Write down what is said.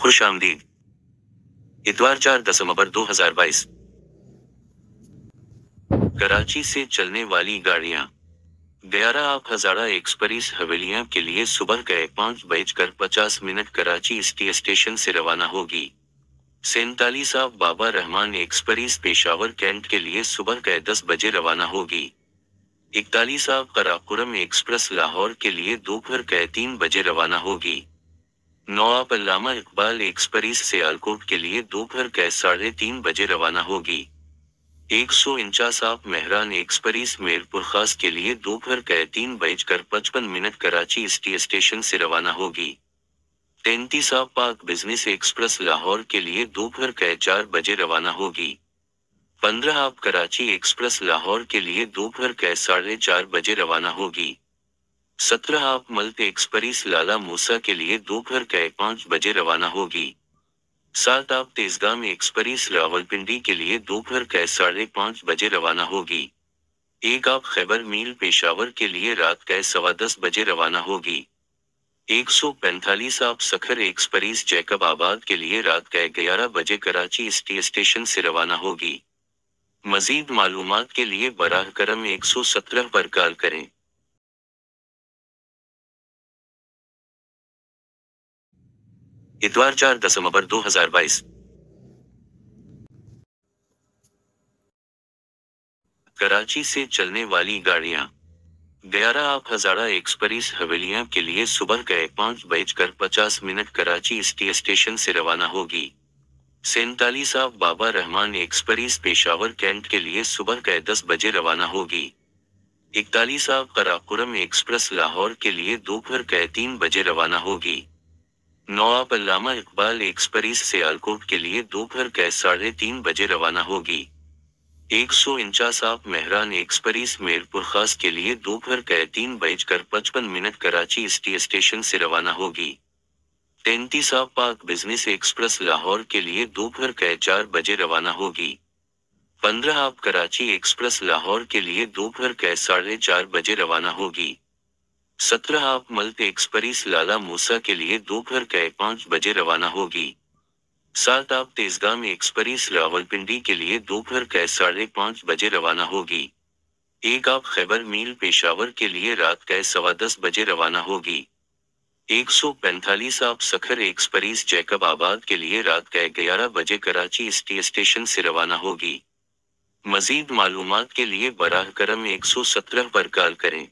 खुश आमदीद इतवार चार दसंबर 2022 कराची से चलने वाली गाड़ियां ग्यारह आप हजारा एक्सप्रेस हवेलिया के लिए सुबह के पांच बजकर पचास मिनट कराची स्टी स्टेशन से रवाना होगी सैतालीस आप बाबा रहमान एक्सप्रेस पेशावर कैंट के लिए सुबह के दस बजे रवाना होगी इकतालीस आप कराकुरम एक्सप्रेस लाहौर के लिए दोपहर के तीन बजे रवाना होगी नवाब अलामा इकबाल एक्सप्रेस आलकोट के लिए दोपहर के साढ़े तीन बजे रवाना होगी एक सौ इंचासाप मेहरान एक्सप्रेस मेरपुर खास के लिए दोपहर के तीन बजकर पचपन मिनट कराची स्टी स्टेशन से रवाना होगी आप पाक बिजनेस एक्सप्रेस लाहौर के लिए दोपहर के चार बजे रवाना होगी पंद्रह आप कराची एक्सप्रेस लाहौर के लिए दोपहर के साढ़े चार बजे रवाना होगी सत्रह आप मल्ट एक्सप्रेस लाला मूसा के लिए दोपहर के पाँच बजे रवाना होगी सात आप तेजगाम एक्सप्रेस रावलपिंडी के लिए दोपहर के साढ़े पाँच बजे रवाना होगी एक आप खैबर मील पेशावर के लिए रात के सवा दस बजे रवाना होगी एक सौ पैंतालीस आप सखर एक्सप्रेस जैकब आबाद के लिए रात के ग्यारह बजे कराची स्टी स्टेशन से रवाना होगी मजीद मालूम के लिए बराह करम एक सौ सत्रह पर कॉल करें इतवार चार दसंबर दो हजार बाईस कराची से चलने वाली गाड़िया ग्यारह आप हजारा एक्सप्रेस हवेलियां के लिए सुबह गए पाँच बजकर पचास मिनट कराची स्टी स्टेशन से रवाना होगी सैतालीस आप बाबा रहमान एक्सप्रेस पेशावर कैंट के लिए सुबह गए दस बजे रवाना होगी इकतालीस आप कराकुरम एक्सप्रेस लाहौर के लिए दोपहर गए तीन बजे रवाना होगी नवाब अलामा इकबाल एक्सप्रेस सियालकोट के लिए दोपहर के साढ़े तीन बजे रवाना होगी एक सौ इंचास आप मेहरान एक्सप्रेस मेरपुर खास के लिए दोपहर के तीन बजकर पचपन मिनट कराची स्टी स्टेशन से रवाना होगी तैंतीस आप पाक बिजनेस एक्सप्रेस लाहौर के लिए दोपहर के चार बजे रवाना होगी पंद्रह आप कराची एक्सप्रेस लाहौर के लिए दोपहर के साढ़े चार बजे रवाना होगी सत्रह आप मल्ट एक्सप्रेस लाला मूसा के लिए दोपहर के पाँच बजे रवाना होगी सात आप तेजगाम एक्सप्रेस रावलपिंडी के लिए दोपहर के साढ़े पाँच बजे रवाना होगी एक आप खैबर मील पेशावर के लिए रात के सवा दस बजे रवाना होगी एक सौ पैंतालीस आप सखर एक्सप्रेस जैकब आबाद के लिए रात के ग्यारह बजे कराची स्टी स्टेशन से रवाना होगी मजीद मालूम के लिए बराह करम एक सौ सत्रह पर कॉल करें